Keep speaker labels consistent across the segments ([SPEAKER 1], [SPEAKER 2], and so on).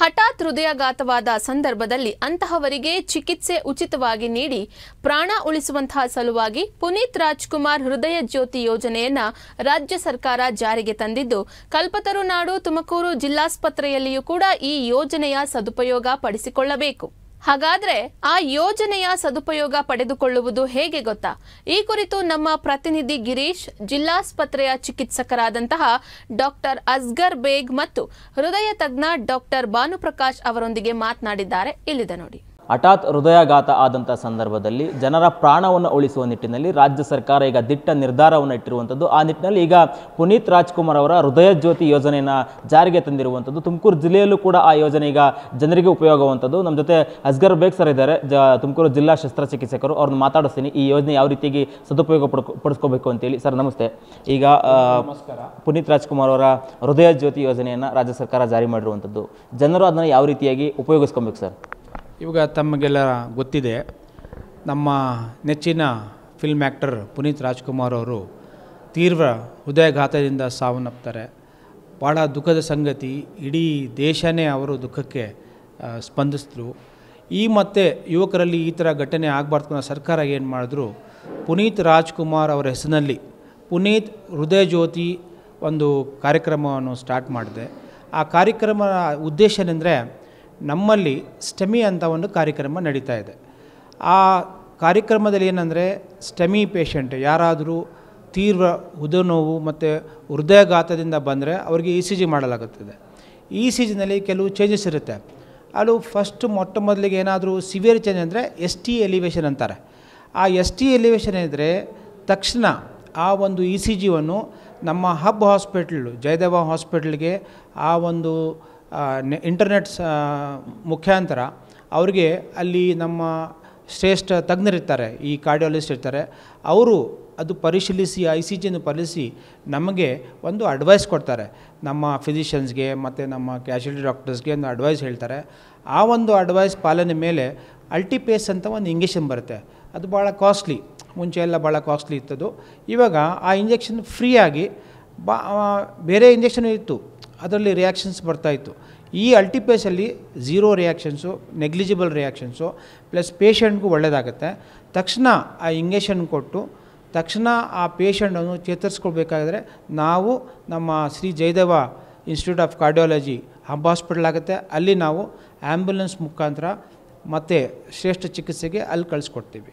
[SPEAKER 1] ಹಠಾತ್ ಹೃದಯಾಘಾತವಾದ ಸಂದರ್ಭದಲ್ಲಿ ಅಂತಹವರಿಗೆ ಚಿಕಿತ್ಸೆ ಉಚಿತವಾಗಿ ನೀಡಿ ಪ್ರಾಣ ಉಳಿಸುವಂತಹ ಸಲುವಾಗಿ ಪುನೀತ್ ರಾಜ್ಕುಮಾರ್ ಹೃದಯ ಜ್ಯೋತಿ ಯೋಜನೆಯನ್ನ ರಾಜ್ಯ ಸರ್ಕಾರ ಜಾರಿಗೆ ತಂದಿದ್ದು ಕಲ್ಪತರುನಾಡು ತುಮಕೂರು ಜಿಲ್ಲಾಸ್ಪತ್ರೆಯಲ್ಲಿಯೂ ಕೂಡ ಈ ಯೋಜನೆಯ ಸದುಪಯೋಗ ಪಡಿಸಿಕೊಳ್ಳಬೇಕು ಹಾಗಾದ್ರೆ ಆ ಯೋಜನೆಯ ಸದುಪಯೋಗ ಪಡೆದುಕೊಳ್ಳುವುದು ಹೇಗೆ ಗೊತ್ತಾ ಈ ಕುರಿತು ನಮ್ಮ ಪ್ರತಿನಿಧಿ ಗಿರೀಶ್ ಜಿಲ್ಲಾಸ್ಪತ್ರೆಯ ಚಿಕಿತ್ಸಕರಾದಂತಹ ಡಾಕ್ಟರ್ ಅಸ್ಗರ್ ಬೇಗ್ ಮತ್ತು ಹೃದಯ ತಜ್ಞ ಡಾಕ್ಟರ್ ಭಾನುಪ್ರಕಾಶ್ ಅವರೊಂದಿಗೆ ಮಾತನಾಡಿದ್ದಾರೆ ಇಲ್ಲಿದೆ ನೋಡಿ ಹಠಾತ್ ಹೃದಯಾಘಾತ ಆದಂಥ ಸಂದರ್ಭದಲ್ಲಿ ಜನರ ಪ್ರಾಣವನ್ನು ಉಳಿಸುವ ನಿಟ್ಟಿನಲ್ಲಿ ರಾಜ್ಯ ಸರ್ಕಾರ ಈಗ ದಿಟ್ಟ ನಿರ್ಧಾರವನ್ನು ಇಟ್ಟಿರುವಂಥದ್ದು ಆ ನಿಟ್ಟಿನಲ್ಲಿ ಈಗ ಪುನೀತ್ ರಾಜ್ಕುಮಾರ್ ಅವರ ಹೃದಯ ಜ್ಯೋತಿ ಯೋಜನೆಯನ್ನು ಜಾರಿಗೆ ತಂದಿರುವಂಥದ್ದು ತುಮಕೂರು ಜಿಲ್ಲೆಯಲ್ಲೂ ಕೂಡ ಆ ಯೋಜನೆ ಈಗ ಜನರಿಗೆ ಉಪಯೋಗವಂಥದ್ದು ನಮ್ಮ ಜೊತೆ ಅಸ್ಗರ್ ಬೇಗ್ ಸರ್ ಇದ್ದಾರೆ ಜ ತುಮಕೂರು ಜಿಲ್ಲಾ ಶಸ್ತ್ರಚಿಕಿತ್ಸಕರು ಅವ್ರನ್ನ ಮಾತಾಡಿಸ್ತೀನಿ ಈ ಯೋಜನೆ ಯಾವ ರೀತಿಯಾಗಿ ಸದುಪಯೋಗ ಪಡಿಸ್ಕೋಬೇಕು ಅಂತೇಳಿ ಸರ್ ನಮಸ್ತೆ ಈಗ ಪುನೀತ್ ರಾಜ್ಕುಮಾರ್ ಅವರ ಹೃದಯ ಜ್ಯೋತಿ ಯೋಜನೆಯನ್ನು ರಾಜ್ಯ ಸರ್ಕಾರ ಜಾರಿ ಮಾಡಿರುವಂಥದ್ದು ಜನರು ಅದನ್ನು ಯಾವ ರೀತಿಯಾಗಿ ಉಪಯೋಗಿಸ್ಕೊಬೇಕು ಸರ್
[SPEAKER 2] ಇವಾಗ ತಮಗೆಲ್ಲ ಗೊತ್ತಿದೆ ನಮ್ಮ ನೆಚ್ಚಿನ ಫಿಲ್ಮ್ ಆ್ಯಕ್ಟರ್ ಪುನೀತ್ ರಾಜ್ಕುಮಾರ್ ಅವರು ತೀವ್ರ ಹೃದಯಘಾತದಿಂದ ಸಾವನ್ನಪ್ತಾರೆ ಭಾಳ ದುಃಖದ ಸಂಗತಿ ಇಡೀ ದೇಶನೇ ಅವರು ದುಃಖಕ್ಕೆ ಸ್ಪಂದಿಸಿದ್ರು ಈ ಮತ್ತೆ ಯುವಕರಲ್ಲಿ ಈ ಥರ ಘಟನೆ ಆಗಬಾರ್ದು ಸರ್ಕಾರ ಏನು ಮಾಡಿದ್ರು ಪುನೀತ್ ರಾಜ್ಕುಮಾರ್ ಅವರ ಹೆಸರಿನಲ್ಲಿ ಪುನೀತ್ ಹೃದಯ ಜ್ಯೋತಿ ಒಂದು ಕಾರ್ಯಕ್ರಮವನ್ನು ಸ್ಟಾರ್ಟ್ ಮಾಡಿದೆ ಆ ಕಾರ್ಯಕ್ರಮ ಉದ್ದೇಶನೆಂದರೆ ನಮ್ಮಲ್ಲಿ ಸ್ಟೆಮಿ ಅಂತ ಒಂದು ಕಾರ್ಯಕ್ರಮ ನಡೀತಾ ಇದೆ ಆ ಕಾರ್ಯಕ್ರಮದಲ್ಲಿ ಏನಂದರೆ ಸ್ಟೆಮಿ ಪೇಷಂಟ್ ಯಾರಾದರೂ ತೀವ್ರ ಉದ ನೋವು ಮತ್ತು ಹೃದಯಾಘಾತದಿಂದ ಬಂದರೆ ಅವರಿಗೆ ಇ ಸಿ ಜಿ ಮಾಡಲಾಗುತ್ತದೆ ಇ ಸಿ ಜಿನಲ್ಲಿ ಕೆಲವು ಚೇಂಜಸ್ ಇರುತ್ತೆ ಅದು ಫಸ್ಟ್ ಮೊಟ್ಟ ಮೊದಲಿಗೆ ಏನಾದರೂ ಸಿವಿಯರ್ ಚೇಂಜ್ ಅಂದರೆ ಎಸ್ ಟಿ ಎಲಿವೇಶನ್ ಅಂತಾರೆ ಆ ಎಸ್ ಟಿ ಎಲಿವೇಶನ್ ಇದ್ದರೆ ತಕ್ಷಣ ಆ ಒಂದು ಇ ಸಿ ಜಿಯನ್ನು ನಮ್ಮ ಹಬ್ ಹಾಸ್ಪಿಟ್ಲು ಜಯದೇವ ಹಾಸ್ಪಿಟ್ಲಿಗೆ ಆ ಒಂದು ಇಂಟರ್ನೆಟ್ಸ್ ಮುಖ್ಯಾಂತರ ಅವ್ರಿಗೆ ಅಲ್ಲಿ ನಮ್ಮ ಶ್ರೇಷ್ಠ ತಜ್ಞರಿರ್ತಾರೆ ಈ ಕಾರ್ಡಿಯಾಲಜಿಸ್ಟ್ ಇರ್ತಾರೆ ಅವರು ಅದು ಪರಿಶೀಲಿಸಿ ಐ ಸಿ ಜಿಯನ್ನು ಪರಿಶೀಲಿಸಿ ನಮಗೆ ಒಂದು ಅಡ್ವೈಸ್ ಕೊಡ್ತಾರೆ ನಮ್ಮ ಫಿಸಿಷಿಯನ್ಸ್ಗೆ ಮತ್ತು ನಮ್ಮ ಕ್ಯಾಶುಲಿಟಿ ಡಾಕ್ಟರ್ಸ್ಗೆ ಒಂದು ಅಡ್ವೈಸ್ ಹೇಳ್ತಾರೆ ಆ ಒಂದು ಅಡ್ವೈಸ್ ಪಾಲನೆ ಮೇಲೆ ಅಲ್ಟಿಪೇಸ್ ಅಂತ ಒಂದು ಇಂಜೆಕ್ಷನ್ ಬರುತ್ತೆ ಅದು ಭಾಳ ಕಾಸ್ಟ್ಲಿ ಮುಂಚೆ ಎಲ್ಲ ಭಾಳ ಕಾಸ್ಟ್ಲಿ ಇತ್ತದು ಇವಾಗ ಆ ಇಂಜೆಕ್ಷನ್ ಫ್ರೀಯಾಗಿ ಬಾ ಬೇರೆ ಇಂಜೆಕ್ಷನ್ ಇತ್ತು ಅದರಲ್ಲಿ ರಿಯಾಕ್ಷನ್ಸ್ ಬರ್ತಾಯಿತ್ತು ಈ ಅಲ್ಟಿಪೇಸಲ್ಲಿ zero reactions negligible reactions plus ಪೇಷಂಟ್ಗೂ ಒಳ್ಳೆಯದಾಗುತ್ತೆ ತಕ್ಷಣ ಆ ಇಂಗೇಷನ್ ಕೊಟ್ಟು ತಕ್ಷಣ ಆ ಪೇಷಂಟನ್ನು ಚೇತರಿಸ್ಕೊಳ್ಬೇಕಾದ್ರೆ ನಾವು ನಮ್ಮ Shri Jayadeva institute of cardiology hub hospital ಆಗುತ್ತೆ ಅಲ್ಲಿ ನಾವು ಆ್ಯಂಬುಲೆನ್ಸ್ ಮುಖಾಂತರ ಮತ್ತು ಶ್ರೇಷ್ಠ ಚಿಕಿತ್ಸೆಗೆ ಅಲ್ಲಿ ಕಳಿಸ್ಕೊಡ್ತೀವಿ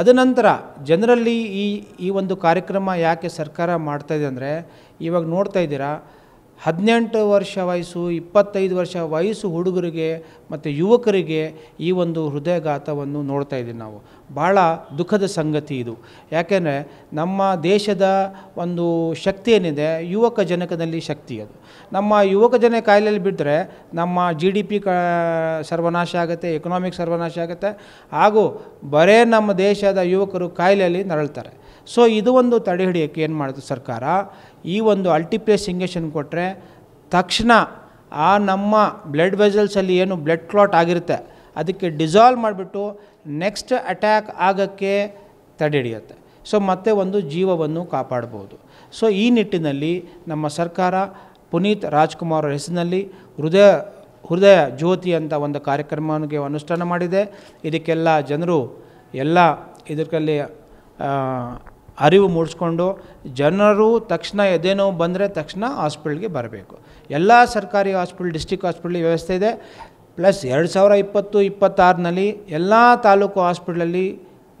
[SPEAKER 2] ಅದನಂತರ ಜನರಲ್ಲಿ ಈ ಈ ಒಂದು ಕಾರ್ಯಕ್ರಮ ಯಾಕೆ ಸರ್ಕಾರ ಮಾಡ್ತಾಯಿದೆ ಅಂದರೆ ಇವಾಗ ನೋಡ್ತಾ ಇದ್ದೀರಾ ಹದಿನೆಂಟು ವರ್ಷ ವಯಸ್ಸು ಇಪ್ಪತ್ತೈದು ವರ್ಷ ವಯಸ್ಸು ಹುಡುಗರಿಗೆ ಮತ್ತು ಯುವಕರಿಗೆ ಈ ಒಂದು ಹೃದಯಘಾತವನ್ನು ನೋಡ್ತಾ ಇದ್ದೀವಿ ನಾವು ಭಾಳ ದುಃಖದ ಸಂಗತಿ ಇದು ಯಾಕೆಂದರೆ ನಮ್ಮ ದೇಶದ ಒಂದು ಶಕ್ತಿ ಏನಿದೆ ಯುವಕ ಜನಕದಲ್ಲಿ ಶಕ್ತಿ ಅದು ನಮ್ಮ ಯುವಕ ಜನ ಕಾಯಿಲೆಯಲ್ಲಿ ಬಿಟ್ಟರೆ ನಮ್ಮ ಜಿ ಡಿ ಪಿ ಕ ಸರ್ವನಾಶ ಆಗುತ್ತೆ ಎಕನಾಮಿಕ್ ಸರ್ವನಾಶ ಆಗುತ್ತೆ ಹಾಗೂ ಬರೇ ನಮ್ಮ ದೇಶದ ಯುವಕರು ಕಾಯಿಲೆಯಲ್ಲಿ ನರಳ್ತಾರೆ ಸೊ ಇದು ಒಂದು ತಡೆ ಹಿಡಿಯೋಕ್ಕೆ ಏನು ಮಾಡಿತು ಸರ್ಕಾರ ಈ ಒಂದು ಅಲ್ಟಿಪ್ಲೇಸ್ ಇಂಗೇಷನ್ ಕೊಟ್ಟರೆ ತಕ್ಷಣ ಆ ನಮ್ಮ ಬ್ಲಡ್ ವೆಸಲ್ಸಲ್ಲಿ ಏನು ಬ್ಲಡ್ ಕ್ಲಾಟ್ ಆಗಿರುತ್ತೆ ಅದಕ್ಕೆ ಡಿಸಾಲ್ವ್ ಮಾಡಿಬಿಟ್ಟು ನೆಕ್ಸ್ಟ್ ಅಟ್ಯಾಕ್ ಆಗೋಕ್ಕೆ ತಡೆ ಹಿಡಿಯುತ್ತೆ ಸೊ ಮತ್ತೆ ಒಂದು ಜೀವವನ್ನು ಕಾಪಾಡ್ಬೋದು ಸೊ ಈ ನಿಟ್ಟಿನಲ್ಲಿ ನಮ್ಮ ಸರ್ಕಾರ ಪುನೀತ್ ರಾಜ್ಕುಮಾರ್ ಹೆಸರಿನಲ್ಲಿ ಹೃದಯ ಹೃದಯ ಜ್ಯೋತಿ ಅಂತ ಒಂದು ಕಾರ್ಯಕ್ರಮಕ್ಕೆ ಅನುಷ್ಠಾನ ಮಾಡಿದೆ ಇದಕ್ಕೆಲ್ಲ ಜನರು ಎಲ್ಲ ಇದರಲ್ಲಿ ಅರಿವು ಮೂಡಿಸ್ಕೊಂಡು ಜನರು ತಕ್ಷಣ ಎದೇನೋ ಬಂದರೆ ತಕ್ಷಣ ಹಾಸ್ಪಿಟ್ಲ್ಗೆ ಬರಬೇಕು ಎಲ್ಲ ಸರ್ಕಾರಿ ಹಾಸ್ಪಿಟ್ಲ್ ಡಿಸ್ಟಿಕ್ ಹಾಸ್ಪಿಟ್ಲ್ ವ್ಯವಸ್ಥೆ ಇದೆ ಪ್ಲಸ್ ಎರಡು ಸಾವಿರ ಇಪ್ಪತ್ತು ಇಪ್ಪತ್ತಾರನಲ್ಲಿ ಎಲ್ಲ ತಾಲೂಕು ಹಾಸ್ಪಿಟ್ಲಲ್ಲಿ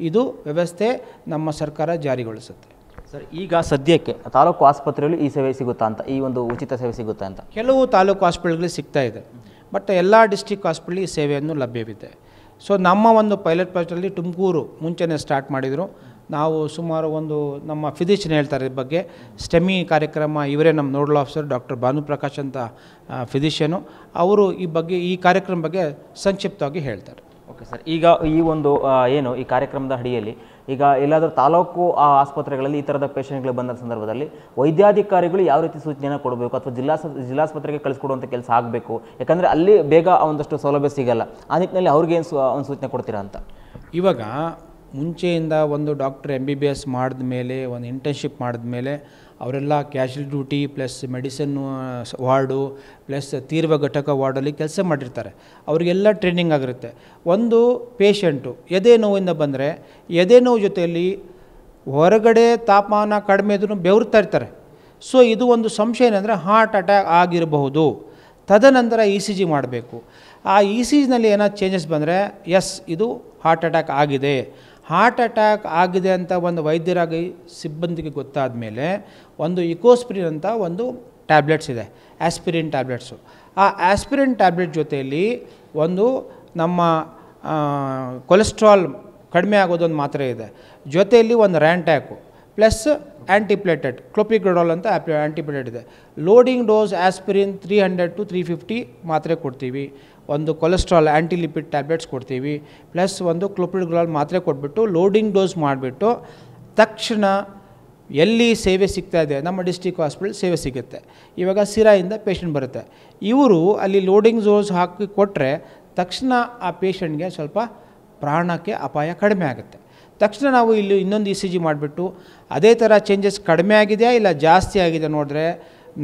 [SPEAKER 2] ಇದು ವ್ಯವಸ್ಥೆ ನಮ್ಮ ಸರ್ಕಾರ ಜಾರಿಗೊಳಿಸುತ್ತೆ ಸರ್ ಈಗ ಸದ್ಯಕ್ಕೆ ತಾಲೂಕು ಆಸ್ಪತ್ರೆಯಲ್ಲಿ ಈ ಸೇವೆ ಸಿಗುತ್ತಾ ಅಂತ ಈ ಒಂದು ಉಚಿತ ಸೇವೆ ಸಿಗುತ್ತಾ ಅಂತ ಕೆಲವು ತಾಲೂಕು ಹಾಸ್ಪಿಟ್ಲ್ಗಳಿಗೆ ಸಿಗ್ತಾ ಇದೆ ಬಟ್ ಎಲ್ಲ ಡಿಸ್ಟಿಕ್ ಹಾಸ್ಪಿಟ್ಲಿಗೆ ಈ ಸೇವೆಯನ್ನು ಲಭ್ಯವಿದೆ ಸೊ ನಮ್ಮ ಒಂದು ಪೈಲಟ್ ಪಾಸ್ಟಲ್ಲಿ ತುಮಕೂರು ಮುಂಚೆನೇ ಸ್ಟಾರ್ಟ್ ಮಾಡಿದರು ನಾವು ಸುಮಾರು ಒಂದು ನಮ್ಮ ಫಿಸಿಷಿಯನ್ ಹೇಳ್ತಾರೆ ಇದ್ರ ಬಗ್ಗೆ ಸ್ಟೆಮಿ ಕಾರ್ಯಕ್ರಮ ಇವರೇ ನಮ್ಮ ನೋಡಲ್ ಆಫೀಸರ್ ಡಾಕ್ಟರ್ ಭಾನುಪ್ರಕಾಶ್ ಅಂತ ಫಿಸಿಷಿಯನು ಅವರು ಈ ಬಗ್ಗೆ ಈ ಕಾರ್ಯಕ್ರಮ ಬಗ್ಗೆ ಸಂಕ್ಷಿಪ್ತವಾಗಿ ಹೇಳ್ತಾರೆ ಓಕೆ ಸರ್ ಈಗ ಈ ಒಂದು ಏನು ಈ ಕಾರ್ಯಕ್ರಮದ
[SPEAKER 1] ಅಡಿಯಲ್ಲಿ ಈಗ ಎಲ್ಲಾದರೂ ತಾಲೂಕು ಆಸ್ಪತ್ರೆಗಳಲ್ಲಿ ಈ ಥರದ ಪೇಷಂಟ್ಗಳು ಬಂದ ಸಂದರ್ಭದಲ್ಲಿ ವೈದ್ಯಾಧಿಕಾರಿಗಳು ಯಾವ ರೀತಿ ಸೂಚನೆಯನ್ನು ಕೊಡಬೇಕು ಅಥವಾ ಜಿಲ್ಲಾ ಜಿಲ್ಲಾಸ್ಪತ್ರೆಗೆ ಕಳಿಸ್ಕೊಡುವಂಥ ಕೆಲಸ ಆಗಬೇಕು ಯಾಕಂದರೆ ಅಲ್ಲಿ ಬೇಗ
[SPEAKER 2] ಒಂದಷ್ಟು ಸೌಲಭ್ಯ ಸಿಗಲ್ಲ ಆ ನಿಟ್ಟಿನಲ್ಲಿ ಅವ್ರಿಗೆ ಏನು ಒಂದು ಸೂಚನೆ ಕೊಡ್ತೀರಾ ಅಂತ ಇವಾಗ ಮುಂಚೆಯಿಂದ ಒಂದು doctor M B B S ಮಾಡಿದ ಮೇಲೆ ಒಂದು ಇಂಟರ್ನ್ಶಿಪ್ ಮಾಡಿದ ಮೇಲೆ ಅವರೆಲ್ಲ casual duty plus medicine ward plus ತೀರ್ವ ಘಟಕ ವಾರ್ಡಲ್ಲಿ ಕೆಲಸ ಮಾಡಿರ್ತಾರೆ ಅವರಿಗೆಲ್ಲ ಟ್ರೈನಿಂಗ್ ಆಗಿರುತ್ತೆ ಒಂದು ಪೇಷಂಟು ಎದೆ ನೋವಿಂದ ಬಂದರೆ ಎದೆ ನೋವು ಜೊತೆಯಲ್ಲಿ ಹೊರಗಡೆ ತಾಪಮಾನ ಕಡಿಮೆ ಇದ್ರೂ ಬೆವರ್ತಾ ಇರ್ತಾರೆ ಸೊ ಇದು ಒಂದು ಸಂಶಯ ಏನಂದರೆ ಹಾರ್ಟ್ ಅಟ್ಯಾಕ್ ಆಗಿರಬಹುದು ತದನಂತರ ಇ e ಸಿ ಜಿ ಮಾಡಬೇಕು ಆ ಇ e ಸಿ ಜಿನಲ್ಲಿ ಏನಾದ್ರು ಚೇಂಜಸ್ ಬಂದರೆ ಎಸ್ ಇದು ಹಾರ್ಟ್ ಅಟ್ಯಾಕ್ ಆಗಿದೆ ಹಾರ್ಟ್ ಅಟ್ಯಾಕ್ ಆಗಿದೆ ಅಂತ ಒಂದು ವೈದ್ಯರಾಗಿ ಸಿಬ್ಬಂದಿಗೆ ಗೊತ್ತಾದ ಮೇಲೆ ಒಂದು ಇಕೋಸ್ಪ್ರಿನ್ ಅಂತ ಒಂದು ಟ್ಯಾಬ್ಲೆಟ್ಸ್ ಇದೆ ಆ್ಯಸ್ಪಿರಿನ್ ಟ್ಯಾಬ್ಲೆಟ್ಸು ಆ ಆ್ಯಸ್ಪಿರಿನ್ ಟ್ಯಾಬ್ಲೆಟ್ ಜೊತೆಯಲ್ಲಿ ಒಂದು ನಮ್ಮ ಕೊಲೆಸ್ಟ್ರಾಲ್ ಕಡಿಮೆ ಆಗೋದೊಂದು ಮಾತ್ರೆ ಇದೆ ಜೊತೆಯಲ್ಲಿ ಒಂದು ರ್ಯಾಂಟ್ಯಾಕು ಪ್ಲಸ್ ಆ್ಯಂಟಿಪ್ಲೇಟೆಡ್ ಕ್ಲೋಪಿಗ್ರಡಾಲ್ ಅಂತ ಆ್ಯಪ್ ಆ್ಯಂಟಿಪ್ಲೇಟೆಡ್ ಇದೆ loading dose aspirin three hundred to three fifty ಮಾತ್ರೆ ಕೊಡ್ತೀವಿ ಒಂದು ಕೊಲೆಸ್ಟ್ರಾಲ್ ಆ್ಯಂಟಿಲಿಪಿಡ್ ಟ್ಯಾಬ್ಲೆಟ್ಸ್ ಕೊಡ್ತೀವಿ ಪ್ಲಸ್ ಒಂದು ಗ್ಲಾಲ್ ಮಾತ್ರೆ ಕೊಟ್ಬಿಟ್ಟು ಲೋಡಿಂಗ್ ಡೋಸ್ ಮಾಡಿಬಿಟ್ಟು ತಕ್ಷಣ ಎಲ್ಲಿ ಸೇವೆ ಸಿಗ್ತಾ ಇದೆ ನಮ್ಮ ಡಿಸ್ಟಿಕ್ ಹಾಸ್ಪಿಟಲ್ ಸೇವೆ ಸಿಗುತ್ತೆ ಇವಾಗ ಸಿರಾಯಿಂದ ಪೇಷಂಟ್ ಬರುತ್ತೆ ಇವರು ಅಲ್ಲಿ ಲೋಡಿಂಗ್ ಡೋಸ್ ಹಾಕಿ ಕೊಟ್ಟರೆ ತಕ್ಷಣ ಆ ಪೇಷಂಟ್ಗೆ ಸ್ವಲ್ಪ ಪ್ರಾಣಕ್ಕೆ ಅಪಾಯ ಕಡಿಮೆ ಆಗುತ್ತೆ ತಕ್ಷಣ ನಾವು ಇಲ್ಲಿ ಇನ್ನೊಂದು ಇ e ಸಿ ಜಿ ಮಾಡಿಬಿಟ್ಟು ಅದೇ ಥರ ಚೇಂಜಸ್ ಕಡಿಮೆ ಆಗಿದೆಯಾ ಇಲ್ಲ ಜಾಸ್ತಿ ಆಗಿದೆ ನೋಡಿದ್ರೆ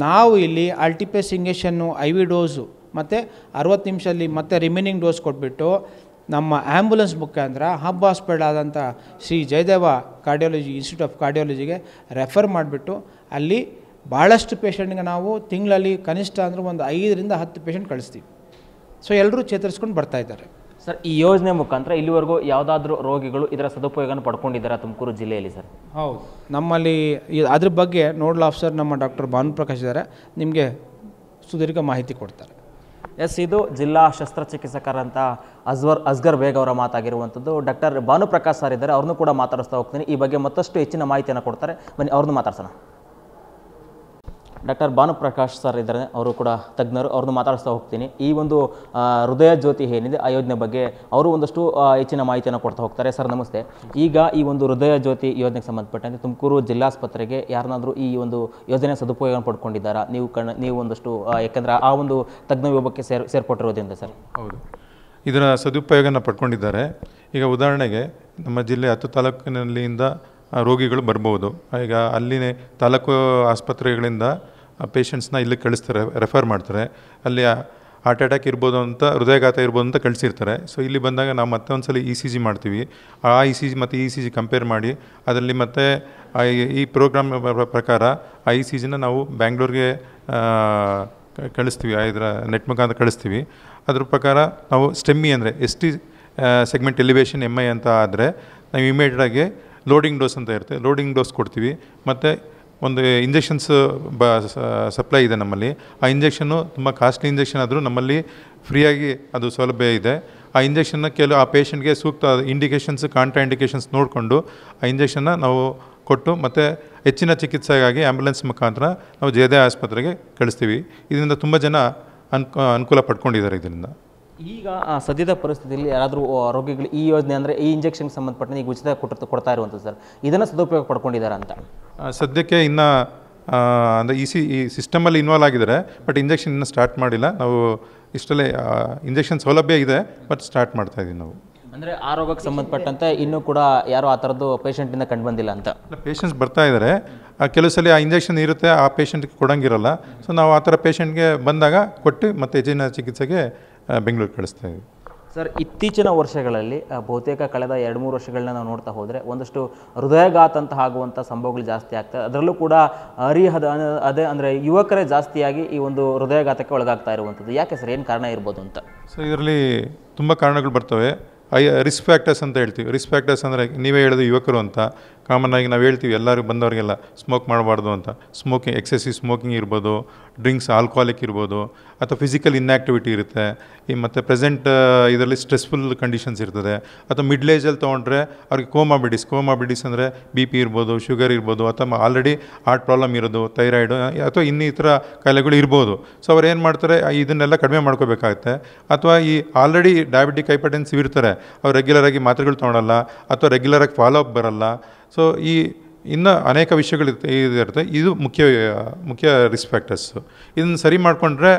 [SPEAKER 2] ನಾವು ಇಲ್ಲಿ ಅಲ್ಟಿಪೇಸ್ ಇಂಗೇಷನ್ನು ಐ ವಿ ಡೋಸು ಮತ್ತು ಅರವತ್ತು ನಿಮಿಷದಲ್ಲಿ ಮತ್ತೆ ರಿಮೈನಿಂಗ್ ಡೋಸ್ ಕೊಟ್ಬಿಟ್ಟು ನಮ್ಮ ಆ್ಯಂಬುಲೆನ್ಸ್ ಮುಖಾಂತರ ಹಬ್ ಹಾಸ್ಪಿಟಲ್ ಆದಂಥ Shri Jayadeva cardiology institute of ಕಾರ್ಡಿಯಾಲಜಿಗೆ ರೆಫರ್ ಮಾಡಿಬಿಟ್ಟು ಅಲ್ಲಿ ಭಾಳಷ್ಟು ಪೇಷಂಟ್ಗೆ ನಾವು ತಿಂಗಳಲ್ಲಿ ಕನಿಷ್ಠ ಅಂದರೆ ಒಂದು ಐದರಿಂದ ಹತ್ತು ಪೇಷಂಟ್ ಕಳಿಸ್ತೀವಿ ಸೊ ಎಲ್ಲರೂ ಚೇತರಿಸ್ಕೊಂಡು ಬರ್ತಾಯಿದ್ದಾರೆ ಸರ್ ಈ ಯೋಜನೆ ಮುಖಾಂತರ ಇಲ್ಲಿವರೆಗೂ ಯಾವುದಾದ್ರೂ ರೋಗಿಗಳು ಇದರ
[SPEAKER 1] ಸದುಪಯೋಗನ ಪಡ್ಕೊಂಡಿದ್ದಾರೆ ತುಮಕೂರು ಜಿಲ್ಲೆಯಲ್ಲಿ ಸರ್
[SPEAKER 2] ಹೌದು ನಮ್ಮಲ್ಲಿ ಅದ್ರ ಬಗ್ಗೆ ನೋಡಲ್ ಆಫೀಸರ್ ನಮ್ಮ ಡಾಕ್ಟರ್ ಭಾನುಪ್ರಕಾಶ್ ಇದ್ದಾರೆ ನಿಮಗೆ ಸುದೀರ್ಘ ಮಾಹಿತಿ ಕೊಡ್ತಾರೆ
[SPEAKER 1] ಎಸ್ ಇದು ಜಿಲ್ಲಾ ಶಸ್ತ್ರಚಿಕಿತ್ಸಕರಂತ ಅಜ್ವರ್ ಅಜ್ಗರ್ ಬೇಗ್ ಅವರ ಮಾತಾಗಿರುವಂಥದ್ದು ಡಾಕ್ಟರ್ ಭಾನುಪ್ರಕಾಶ್ ಸರ್ ಇದ್ದಾರೆ ಅವ್ರನ್ನೂ ಕೂಡ ಮಾತಾಡಿಸ್ತಾ ಹೋಗ್ತೀನಿ ಈ ಬಗ್ಗೆ ಮತ್ತಷ್ಟು ಹೆಚ್ಚಿನ ಮಾಹಿತಿಯನ್ನು ಕೊಡ್ತಾರೆ ಬನ್ನಿ ಅವ್ರನ್ನೂ ಮಾತಾಡ್ಸೋಣ ಡಾಕ್ಟರ್ ಭಾನುಪ್ರಕಾಶ್ ಸರ್ ಇದ್ದಾರೆ ಅವರು ಕೂಡ ತಜ್ಞರು ಅವ್ರನ್ನ ಮಾತಾಡಿಸ್ತಾ ಹೋಗ್ತೀನಿ ಈ ಒಂದು ಹೃದಯ ಜ್ಯೋತಿ ಏನಿದೆ ಆ ಯೋಜನೆ ಬಗ್ಗೆ ಅವರು ಒಂದಷ್ಟು ಹೆಚ್ಚಿನ ಮಾಹಿತಿಯನ್ನು ಕೊಡ್ತಾ ಹೋಗ್ತಾರೆ ಸರ್ ನಮಸ್ತೆ ಈಗ ಈ ಒಂದು ಹೃದಯ ಜ್ಯೋತಿ ಯೋಜನೆಗೆ ಸಂಬಂಧಪಟ್ಟಂತೆ ತುಮಕೂರು ಜಿಲ್ಲಾಸ್ಪತ್ರೆಗೆ ಯಾರನ್ನಾದರೂ ಈ ಒಂದು ಯೋಜನೆ ಸದುಪಯೋಗ ಪಡ್ಕೊಂಡಿದ್ದಾರಾ ನೀವು ಕಣ್ಣು ನೀವು ಒಂದಷ್ಟು ಯಾಕೆಂದರೆ ಆ ಒಂದು ತಜ್ಞ ವಿಭಾಗಕ್ಕೆ ಸೇರ್ ಸೇರ್ಪಟ್ಟಿರೋದ್ರಿಂದ
[SPEAKER 3] ಸರ್ ಹೌದು ಇದರ ಸದುಪಯೋಗನ ಪಡ್ಕೊಂಡಿದ್ದಾರೆ ಈಗ ಉದಾಹರಣೆಗೆ ನಮ್ಮ ಜಿಲ್ಲೆ ಹತ್ತು ತಾಲೂಕಿನಲ್ಲಿಂದ ರೋಗಿಗಳು ಬರ್ಬೋದು ಈಗ ಅಲ್ಲಿನೇ ತಾಲೂಕು ಆಸ್ಪತ್ರೆಗಳಿಂದ ಪೇಷಂಟ್ಸ್ನ ಇಲ್ಲಿ ಕಳಿಸ್ತಾರೆ ರೆಫರ್ ಮಾಡ್ತಾರೆ ಅಲ್ಲಿ ಹಾರ್ಟ್ ಅಟ್ಯಾಕ್ ಇರ್ಬೋದು ಅಂತ ಹೃದಯಘಾತ ಇರ್ಬೋದು ಅಂತ ಕಳಿಸಿರ್ತಾರೆ ಸೊ ಇಲ್ಲಿ ಬಂದಾಗ ನಾವು ಮತ್ತೆ ಒಂದು ಸಲ ಇ ಸಿ ಜಿ e ಮಾಡ್ತೀವಿ ಆ ಇ ಸಿ ಜಿ ಮತ್ತು ಇ ಸಿ ಜಿ ಕಂಪೇರ್ ಮಾಡಿ ಅದರಲ್ಲಿ ಮತ್ತೆ ಈ ಪ್ರೋಗ್ರಾಮ್ ಪ್ರಕಾರ ಆ ಇ ಸಿ ಜಿನ ನಾವು ಬ್ಯಾಂಗ್ಳೂರಿಗೆ ಕಳಿಸ್ತೀವಿ ಇದರ ನೆಟ್ ಮುಖಾಂತರ ಕಳಿಸ್ತೀವಿ ಅದ್ರ ಪ್ರಕಾರ ನಾವು ಸ್ಟೆಮ್ಮಿ ಅಂದರೆ S T segment elevation M I ಅಂತ ಆದರೆ ನಾವು ಇಮಿಡಿಯೇಟಾಗಿ ಲೋಡಿಂಗ್ ಡೋಸ್ ಅಂತ ಇರುತ್ತೆ ಲೋಡಿಂಗ್ ಡೋಸ್ ಕೊಡ್ತೀವಿ ಮತ್ತು ಒಂದು ಇಂಜೆಕ್ಷನ್ಸ್ ಬ ಸಪ್ಲೈ ಇದೆ ನಮ್ಮಲ್ಲಿ ಆ ಇಂಜೆಕ್ಷನ್ನು ತುಂಬ ಕಾಸ್ಟ್ಲಿ ಇಂಜೆಕ್ಷನ್ ಆದರೂ ನಮ್ಮಲ್ಲಿ ಫ್ರೀಯಾಗಿ ಅದು ಸೌಲಭ್ಯ ಇದೆ ಆ ಇಂಜೆಕ್ಷನ್ನ ಕೆಲವು ಆ ಪೇಷಂಟ್ಗೆ ಸೂಕ್ತ ಇಂಡಿಕೇಷನ್ಸ್ ಕಾಂಟ್ರಾ ಇಂಡಿಕೇಷನ್ಸ್ ನೋಡಿಕೊಂಡು ಆ ಇಂಜೆಕ್ಷನ್ನ ನಾವು ಕೊಟ್ಟು ಮತ್ತು ಹೆಚ್ಚಿನ ಚಿಕಿತ್ಸೆಗಾಗಿ ಆ್ಯಂಬುಲೆನ್ಸ್ ಮುಖಾಂತರ ನಾವು ಜಯದೇವ ಆಸ್ಪತ್ರೆಗೆ ಕಳಿಸ್ತೀವಿ ಇದರಿಂದ ತುಂಬ ಜನ ಅನ್ಕು ಅನುಕೂಲ ಪಡ್ಕೊಂಡಿದ್ದಾರೆ ಇದರಿಂದ
[SPEAKER 1] ಈಗ ಸದ್ಯದ ಪರಿಸ್ಥಿತಿಯಲ್ಲಿ ಯಾರಾದರೂ ರೋಗಿಗಳು ಈ ಯೋಜನೆ ಅಂದರೆ ಈ ಇಂಜೆಕ್ಷನ್ಗೆ ಸಂಬಂಧಪಟ್ಟಂತೆ ಈಗ ಉಚಿತ ಕೊಟ್ಟು ಕೊಡ್ತಾ ಇರುವಂಥದ್ದು ಸರ್ ಇದನ್ನು ಸದುಪಯೋಗ ಪಡ್ಕೊಂಡಿದ್ದಾರೆ ಅಂತ
[SPEAKER 3] ಸದ್ಯಕ್ಕೆ ಇನ್ನು ಅಂದರೆ ಈ ಸಿ ಈ ಸಿಸ್ಟಮಲ್ಲಿ ಇನ್ವಾಲ್ವ್ ಆಗಿದ್ದಾರೆ ಬಟ್ ಇಂಜೆಕ್ಷನ್ ಇನ್ನೂ ಸ್ಟಾರ್ಟ್ ಮಾಡಿಲ್ಲ ನಾವು ಇಷ್ಟಲ್ಲೇ ಇಂಜೆಕ್ಷನ್ ಸೌಲಭ್ಯ ಇದೆ ಬಟ್ ಸ್ಟಾರ್ಟ್ ಮಾಡ್ತಾ ಇದ್ದೀವಿ ನಾವು
[SPEAKER 1] ಅಂದರೆ ಆ ರೋಗಕ್ಕೆ ಸಂಬಂಧಪಟ್ಟಂತೆ ಇನ್ನೂ ಕೂಡ ಯಾರು ಆ ಥರದ್ದು ಪೇಷಂಟಿಂದ ಕಂಡು ಬಂದಿಲ್ಲ ಅಂತ
[SPEAKER 3] ಪೇಷಂಟ್ಸ್ ಬರ್ತಾ ಇದ್ದಾರೆ ಕೆಲವು ಸಲ ಆ ಇಂಜೆಕ್ಷನ್ ಇರುತ್ತೆ ಆ ಪೇಷಂಟ್ಗೆ ಕೊಡೋಂಗಿರಲ್ಲ ಸೊ ನಾವು ಆ ಥರ ಪೇಷಂಟ್ಗೆ ಬಂದಾಗ ಕೊಟ್ಟು ಮತ್ತೆ ಹೆಚ್ಚಿನ ಚಿಕಿತ್ಸೆಗೆ ಬೆಂಗಳೂರು ಕಳಿಸ್ತಾ ಇದ್ದೀವಿ
[SPEAKER 1] ಸರ್ ಇತ್ತೀಚಿನ ವರ್ಷಗಳಲ್ಲಿ ಬಹುತೇಕ ಕಳೆದ ಎರಡು ಮೂರು ವರ್ಷಗಳನ್ನ ನಾವು ನೋಡ್ತಾ ಹೋದರೆ ಒಂದಷ್ಟು ಹೃದಯಘಾತ ಅಂತ ಆಗುವಂಥ ಸಂಭವಗಳು ಜಾಸ್ತಿ ಆಗ್ತವೆ ಅದರಲ್ಲೂ ಕೂಡ ಅರಿಹದ ಅದೇ ಅಂದರೆ ಯುವಕರೇ ಜಾಸ್ತಿಯಾಗಿ ಈ ಒಂದು ಹೃದಯಘಾತಕ್ಕೆ ಒಳಗಾಗ್ತಾ ಇರುವಂಥದ್ದು ಯಾಕೆ ಸರ್ ಏನು ಕಾರಣ ಇರ್ಬೋದು ಅಂತ
[SPEAKER 3] ಸರ್ ಇದರಲ್ಲಿ ತುಂಬ ಕಾರಣಗಳು ಬರ್ತವೆ ಐ ರಿಸ್ಕ್ ಫ್ಯಾಕ್ಟರ್ಸ್ ಅಂತ ಹೇಳ್ತೀವಿ ರಿಸ್ಕ್ ಫ್ಯಾಕ್ಟರ್ಸ್ ಅಂದರೆ ನೀವೇ ಹೇಳಿದ ಯುವಕರು ಅಂತ ಕಾಮನ್ನಾಗಿ ನಾವು ಹೇಳ್ತೀವಿ ಎಲ್ಲರಿಗೂ ಬಂದವರಿಗೆಲ್ಲ ಸ್ಮೋಕ್ ಮಾಡಬಾರ್ದು ಅಂತ ಸ್ಮೋಕಿಂಗ್ ಎಕ್ಸೆಸಿವ್ ಸ್ಮೋಕಿಂಗ್ ಇರ್ಬೋದು ಡ್ರಿಂಕ್ಸ್ ಆಲ್ಕೋಹಾಲಿಕ್ ಇರ್ಬೋದು ಅಥವಾ ಫಿಸಿಕಲ್ ಇನ್ಆಕ್ಟಿವಿಟಿ ಇರುತ್ತೆ ಈ ಮತ್ತು ಪ್ರೆಸೆಂಟ್ ಇದರಲ್ಲಿ ಸ್ಟ್ರೆಸ್ಫುಲ್ ಕಂಡೀಷನ್ಸ್ ಇರ್ತದೆ ಅಥವಾ ಮಿಡ್ಲ್ ಏಜಲ್ಲಿ ತೊಗೊಂಡ್ರೆ ಅವ್ರಿಗೆ ಕೋಮಾಬಿಡಿಸ್ ಕೋಮಾಬಿಡಿಸ್ ಅಂದರೆ ಬಿ ಪಿ ಇರ್ಬೋದು ಶುಗರ್ ಇರ್ಬೋದು ಅಥವಾ ಆಲ್ರೆಡಿ ಹಾರ್ಟ್ ಪ್ರಾಬ್ಲಮ್ ಇರೋದು ಥೈರಾಯ್ಡು ಅಥವಾ ಇನ್ನಿತರ ಕಾಯಿಲೆಗಳು ಇರ್ಬೋದು ಸೊ ಅವ್ರು ಏನು ಮಾಡ್ತಾರೆ ಇದನ್ನೆಲ್ಲ ಕಡಿಮೆ ಮಾಡ್ಕೋಬೇಕಾಗುತ್ತೆ ಅಥವಾ ಈ ಆಲ್ರೆಡಿ ಡಯಾಬಿಟಿಕ್ ಹೈಪರ್ಟೆನ್ಸಿವ್ ಇರ್ತಾರೆ ಅವ್ರು ರೆಗ್ಯುಲರಾಗಿ ಮಾತ್ರೆಗಳು ತೊಗೊಳಲ್ಲ ಅಥವಾ ರೆಗ್ಯುಲರಾಗಿ ಫಾಲೋ ಅಪ್ ಬರೋಲ್ಲ ಸೊ ಈ ಇನ್ನು ಅನೇಕ ವಿಷಯಗಳು ಇರುತ್ತೆ ಇದು ಮುಖ್ಯ ಮುಖ್ಯ ರಿಸ್ಕ್ ಇದನ್ನ ಇದನ್ನು ಸರಿ ಮಾಡಿಕೊಂಡ್ರೆ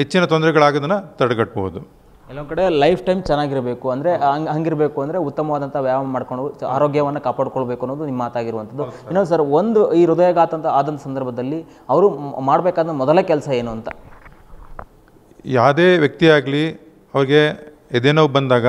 [SPEAKER 3] ಹೆಚ್ಚಿನ ತೊಂದರೆಗಳಾಗೋದನ್ನು ತಡೆಗಟ್ಬೋದು
[SPEAKER 1] ಕೆಲವೊಂದು ಕಡೆ ಲೈಫ್ ಟೈಮ್ ಚೆನ್ನಾಗಿರಬೇಕು ಅಂದರೆ ಹಂಗೆ ಹಂಗಿರಬೇಕು ಅಂದರೆ ಉತ್ತಮವಾದಂಥ ವ್ಯಾಯಾಮ ಮಾಡ್ಕೊಂಡು ಆರೋಗ್ಯವನ್ನು ಕಾಪಾಡ್ಕೊಳ್ಬೇಕು ಅನ್ನೋದು ನಿಮ್ಮ ಮಾತಾಗಿರುವಂಥದ್ದು ಇನ್ನೊಂದು ಸರ್ ಒಂದು ಈ ಹೃದಯಘಾತಂಥ ಆದಂಥ ಸಂದರ್ಭದಲ್ಲಿ ಅವರು ಮಾಡಬೇಕಾದ ಮೊದಲ ಕೆಲಸ ಏನು ಅಂತ
[SPEAKER 3] ಯಾವುದೇ ವ್ಯಕ್ತಿ ಆಗಲಿ ಅವ್ರಿಗೆ ಎದೆ ಬಂದಾಗ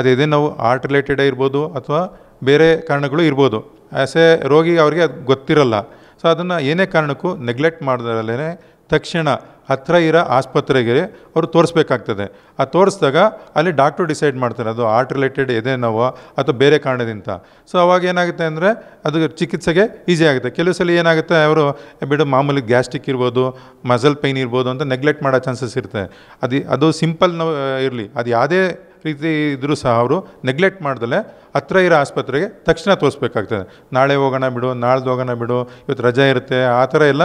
[SPEAKER 3] ಅದು ಎದೆ ನೋವು ಆರ್ಟ್ ರಿಲೇಟೆಡೇ ಇರ್ಬೋದು ಅಥವಾ ಬೇರೆ ಕಾರಣಗಳು ಇರ್ಬೋದು ಆ್ಯಸ್ ಎ ರೋಗಿ ಅವರಿಗೆ ಅದು ಗೊತ್ತಿರಲ್ಲ ಸೊ ಅದನ್ನು ಏನೇ ಕಾರಣಕ್ಕೂ ನೆಗ್ಲೆಕ್ಟ್ ಮಾಡಿದ್ರಲ್ಲೇ ತಕ್ಷಣ ಹತ್ತಿರ ಇರೋ ಆಸ್ಪತ್ರೆಗೆ ಅವರು ತೋರಿಸ್ಬೇಕಾಗ್ತದೆ ಆ ತೋರಿಸಿದಾಗ ಅಲ್ಲಿ ಡಾಕ್ಟ್ರು ಡಿಸೈಡ್ ಮಾಡ್ತಾರೆ ಅದು ಆರ್ಟ್ ರಿಲೇಟೆಡ್ ಎದೆ ನೋವು ಅಥವಾ ಬೇರೆ ಕಾರಣದಿಂದ ಸೊ ಅವಾಗ ಏನಾಗುತ್ತೆ ಅಂದರೆ ಅದು ಚಿಕಿತ್ಸೆಗೆ ಈಸಿ ಆಗುತ್ತೆ ಕೆಲವು ಸಲ ಏನಾಗುತ್ತೆ ಅವರು ಬಿಡು ಮಾಮೂಲಿ ಗ್ಯಾಸ್ಟ್ರಿಕ್ ಇರ್ಬೋದು ಮಸಲ್ ಪೈನ್ ಇರ್ಬೋದು ಅಂತ ನೆಗ್ಲೆಕ್ಟ್ ಮಾಡೋ ಚಾನ್ಸಸ್ ಇರುತ್ತೆ ಅದು ಅದು ಸಿಂಪಲ್ ನೋವು ಇರಲಿ ಅದು ಯಾವುದೇ ರೀತಿ ಇದ್ದರೂ ಸಹ ಅವರು ನೆಗ್ಲೆಕ್ಟ್ ಮಾಡ್ದಲೇ ಹತ್ರ ಇರೋ ಆಸ್ಪತ್ರೆಗೆ ತಕ್ಷಣ ತೋರಿಸ್ಬೇಕಾಗ್ತದೆ ನಾಳೆ ಹೋಗೋಣ ಬಿಡು ನಾಳ್ದು ಹೋಗೋಣ ಬಿಡು ಇವತ್ತು ರಜೆ ಇರುತ್ತೆ ಆ ಥರ ಎಲ್ಲ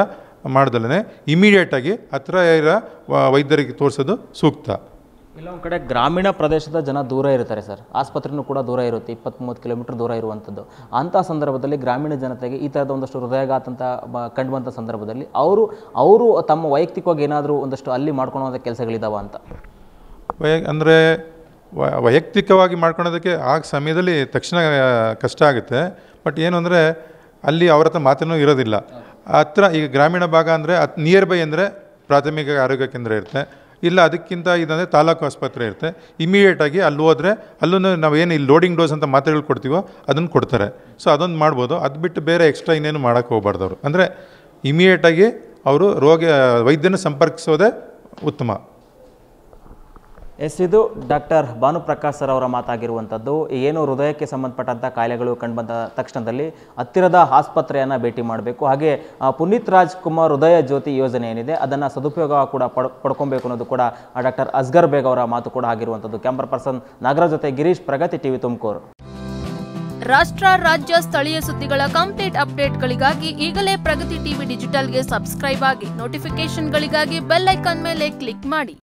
[SPEAKER 3] ಮಾಡ್ದಲೇ ಇಮಿಡಿಯೇಟಾಗಿ ಹತ್ರ ಇರೋ ವೈದ್ಯರಿಗೆ ತೋರಿಸೋದು ಸೂಕ್ತ
[SPEAKER 1] ಕೆಲವೊಂದು ಕಡೆ ಗ್ರಾಮೀಣ ಪ್ರದೇಶದ ಜನ ದೂರ ಇರ್ತಾರೆ ಸರ್ ಆಸ್ಪತ್ರೆಯೂ ಕೂಡ ದೂರ ಇರುತ್ತೆ ಇಪ್ಪತ್ತ್ಮೂವತ್ತು ಕಿಲೋಮೀಟರ್ ದೂರ ಇರುವಂಥದ್ದು ಅಂಥ ಸಂದರ್ಭದಲ್ಲಿ ಗ್ರಾಮೀಣ ಜನತೆಗೆ ಈ ಥರದ ಒಂದಷ್ಟು ಹೃದಯಾಘಾತ ಅಂತ ಕಂಡುಬಂಥ ಸಂದರ್ಭದಲ್ಲಿ ಅವರು ಅವರು ತಮ್ಮ ವೈಯಕ್ತಿಕವಾಗಿ ಏನಾದರೂ ಒಂದಷ್ಟು ಅಲ್ಲಿ ಮಾಡ್ಕೊಳೋದ ಕೆಲಸಗಳಿದ್ದಾವೆ ಅಂತ
[SPEAKER 3] ಅಂದರೆ ವೈಯಕ್ತಿಕವಾಗಿ ಮಾಡ್ಕೊಳೋದಕ್ಕೆ ಆ ಸಮಯದಲ್ಲಿ ತಕ್ಷಣ ಕಷ್ಟ ಆಗುತ್ತೆ ಬಟ್ ಏನು ಅಂದರೆ ಅಲ್ಲಿ ಅವರ ಹತ್ರ ಮಾತೇನೂ ಇರೋದಿಲ್ಲ ಹತ್ರ ಈಗ ಗ್ರಾಮೀಣ ಭಾಗ ಅಂದರೆ ಅತ್ ನಿಯರ್ ಬೈ ಅಂದರೆ ಪ್ರಾಥಮಿಕ ಆರೋಗ್ಯ ಕೇಂದ್ರ ಇರುತ್ತೆ ಇಲ್ಲ ಅದಕ್ಕಿಂತ ಇದಂದರೆ ತಾಲೂಕು ಆಸ್ಪತ್ರೆ ಇರುತ್ತೆ ಇಮಿಡಿಯೇಟಾಗಿ ಅಲ್ಲಿ ಹೋದರೆ ಅಲ್ಲೂ ಏನು ಇಲ್ಲಿ ಲೋಡಿಂಗ್ ಡೋಸ್ ಅಂತ ಮಾತ್ರೆಗಳು ಕೊಡ್ತೀವೋ ಅದನ್ನು ಕೊಡ್ತಾರೆ ಸೊ ಅದೊಂದು ಮಾಡ್ಬೋದು ಅದು ಬಿಟ್ಟು ಬೇರೆ ಎಕ್ಸ್ಟ್ರಾ ಇನ್ನೇನು ಮಾಡೋಕ್ಕೆ ಹೋಗ್ಬಾರ್ದು ಅಂದರೆ ಇಮಿಡಿಯೇಟಾಗಿ ಅವರು ರೋಗ ವೈದ್ಯನ ಸಂಪರ್ಕಿಸೋದೇ ಉತ್ತಮ
[SPEAKER 1] ಎಸ್ ಇದು ಡಾಕ್ಟರ್ ಭಾನುಪ್ರಕಾಶ್ ಸರ್ ಅವರ ಮಾತಾಗಿರುವಂಥದ್ದು ಏನು ಹೃದಯಕ್ಕೆ ಸಂಬಂಧಪಟ್ಟಂಥ ಕಾಯಿಲೆಗಳು ಕಂಡುಬಂದ ತಕ್ಷಣದಲ್ಲಿ ಹತ್ತಿರದ ಆಸ್ಪತ್ರೆಯನ್ನು ಭೇಟಿ ಮಾಡಬೇಕು ಹಾಗೆ ಪುನೀತ್ ರಾಜ್ಕುಮಾರ್ ಹೃದಯ ಜ್ಯೋತಿ ಯೋಜನೆ ಏನಿದೆ ಅದನ್ನು ಸದುಪಯೋಗ ಕೂಡ ಪಡ್ ಪಡ್ಕೊಬೇಕು ಅನ್ನೋದು ಕೂಡ ಡಾಕ್ಟರ್ ಅಸ್ಗರ್ ಬೇಗ್ ಅವರ ಮಾತು ಕೂಡ ಆಗಿರುವಂಥದ್ದು ಕ್ಯಾಮ್ರಾ ಪರ್ಸನ್ ನಾಗರಾಜ್ ಜೊತೆ ಗಿರೀಶ್ ಪ್ರಗತಿ ಟಿವಿ ತುಮಕೂರು ರಾಷ್ಟ್ರ ರಾಜ್ಯ ಸ್ಥಳೀಯ ಸುದ್ದಿಗಳ ಕಂಪ್ಲೀಟ್ ಅಪ್ಡೇಟ್ಗಳಿಗಾಗಿ ಈಗಲೇ ಪ್ರಗತಿ ಟಿವಿ ಡಿಜಿಟಲ್ಗೆ ಸಬ್ಸ್ಕ್ರೈಬ್ ಆಗಿ ನೋಟಿಫಿಕೇಶನ್ಗಳಿಗಾಗಿ ಬೆಲ್ ಐಕಾನ್ ಮೇಲೆ ಕ್ಲಿಕ್ ಮಾಡಿ